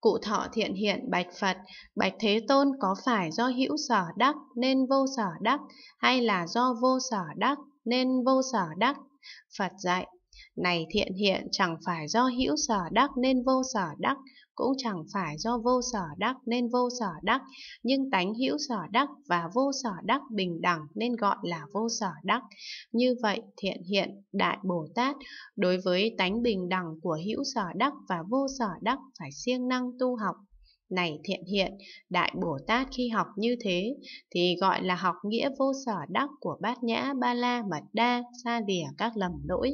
Cụ thọ thiện hiện bạch Phật, bạch Thế Tôn có phải do hữu sở đắc nên vô sở đắc hay là do vô sở đắc nên vô sở đắc? Phật dạy, này thiện hiện chẳng phải do hữu sở đắc nên vô sở đắc, cũng chẳng phải do vô sở đắc nên vô sở đắc, nhưng tánh hữu sở đắc và vô sở đắc bình đẳng nên gọi là vô sở đắc. Như vậy, thiện hiện đại Bồ Tát đối với tánh bình đẳng của hữu sở đắc và vô sở đắc phải siêng năng tu học. Này thiện hiện, Đại Bồ Tát khi học như thế thì gọi là học nghĩa vô sở đắc của bát nhã ba la mật đa xa lìa các lầm lỗi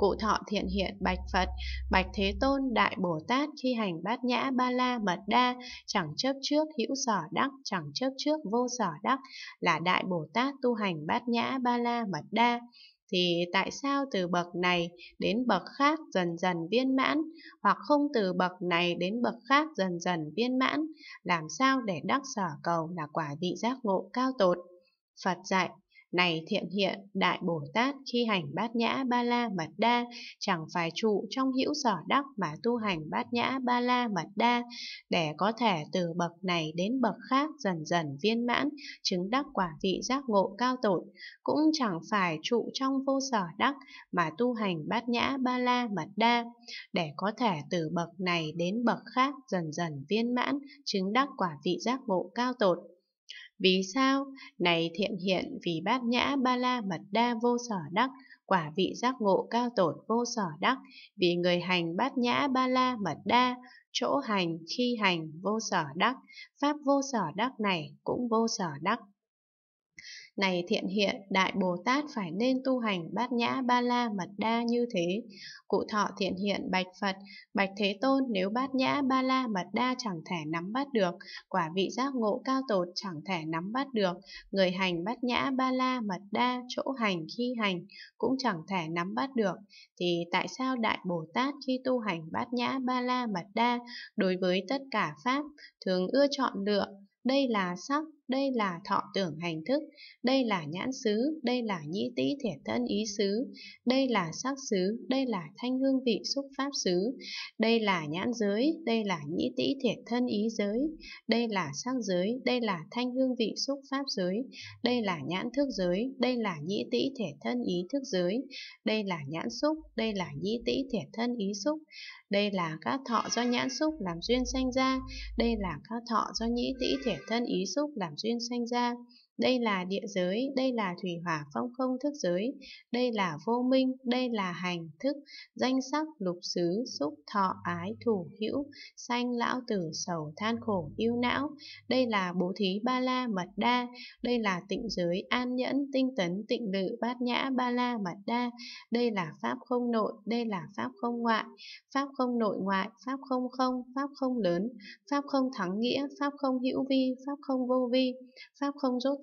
cụ thọ thiện hiện bạch Phật, bạch Thế Tôn, Đại Bồ Tát khi hành bát nhã ba la mật đa, chẳng chấp trước hữu sở đắc, chẳng chấp trước vô sở đắc, là Đại Bồ Tát tu hành bát nhã ba la mật đa thì tại sao từ bậc này đến bậc khác dần dần viên mãn hoặc không từ bậc này đến bậc khác dần dần viên mãn làm sao để đắc sở cầu là quả vị giác ngộ cao tột phật dạy này thiện hiện, Đại Bồ Tát khi hành bát nhã ba la mật đa, chẳng phải trụ trong hữu sở đắc mà tu hành bát nhã ba la mật đa, để có thể từ bậc này đến bậc khác dần dần viên mãn, chứng đắc quả vị giác ngộ cao tội. Cũng chẳng phải trụ trong vô sở đắc mà tu hành bát nhã ba la mật đa, để có thể từ bậc này đến bậc khác dần dần viên mãn, chứng đắc quả vị giác ngộ cao tột. Vì sao? Này thiện hiện vì bát nhã ba la mật đa vô sở đắc, quả vị giác ngộ cao tổn vô sở đắc, vì người hành bát nhã ba la mật đa, chỗ hành khi hành vô sở đắc, pháp vô sở đắc này cũng vô sở đắc. Này thiện hiện, Đại Bồ Tát phải nên tu hành bát nhã ba la mật đa như thế. Cụ thọ thiện hiện bạch Phật, bạch Thế Tôn nếu bát nhã ba la mật đa chẳng thể nắm bắt được, quả vị giác ngộ cao tột chẳng thể nắm bắt được, người hành bát nhã ba la mật đa chỗ hành khi hành cũng chẳng thể nắm bắt được, thì tại sao Đại Bồ Tát khi tu hành bát nhã ba la mật đa đối với tất cả Pháp thường ưa chọn lựa, đây là sắc, đây là thọ tưởng hành thức, đây là nhãn xứ, đây là nhĩ tĩ thể thân ý xứ, đây là sắc xứ, đây là thanh hương vị xúc pháp xứ, đây là nhãn giới, đây là nhĩ tĩ thể thân ý giới, đây là sắc giới, đây là thanh hương vị xúc pháp giới, đây là nhãn thức giới, đây là nhĩ tĩ thể thân ý thức giới, đây là nhãn xúc, đây là nhĩ tĩ thể thân ý xúc, đây là các thọ do nhãn xúc làm duyên sanh ra, đây là các thọ do nhĩ tĩ thể thân ý xúc làm duyên sanh ra đây là địa giới, đây là thủy hỏa phong không thức giới, đây là vô minh, đây là hành thức, danh sắc, lục xứ, xúc, thọ, ái, thủ, hữu, sanh, lão tử, sầu, than khổ, yêu não, đây là bố thí ba la, mật đa, đây là tịnh giới, an nhẫn, tinh tấn, tịnh lự, bát nhã, ba la, mật đa, đây là pháp không nội, đây là pháp không ngoại, pháp không nội ngoại, pháp không không, pháp không lớn, pháp không thắng nghĩa, pháp không hữu vi, pháp không vô vi, pháp không rốt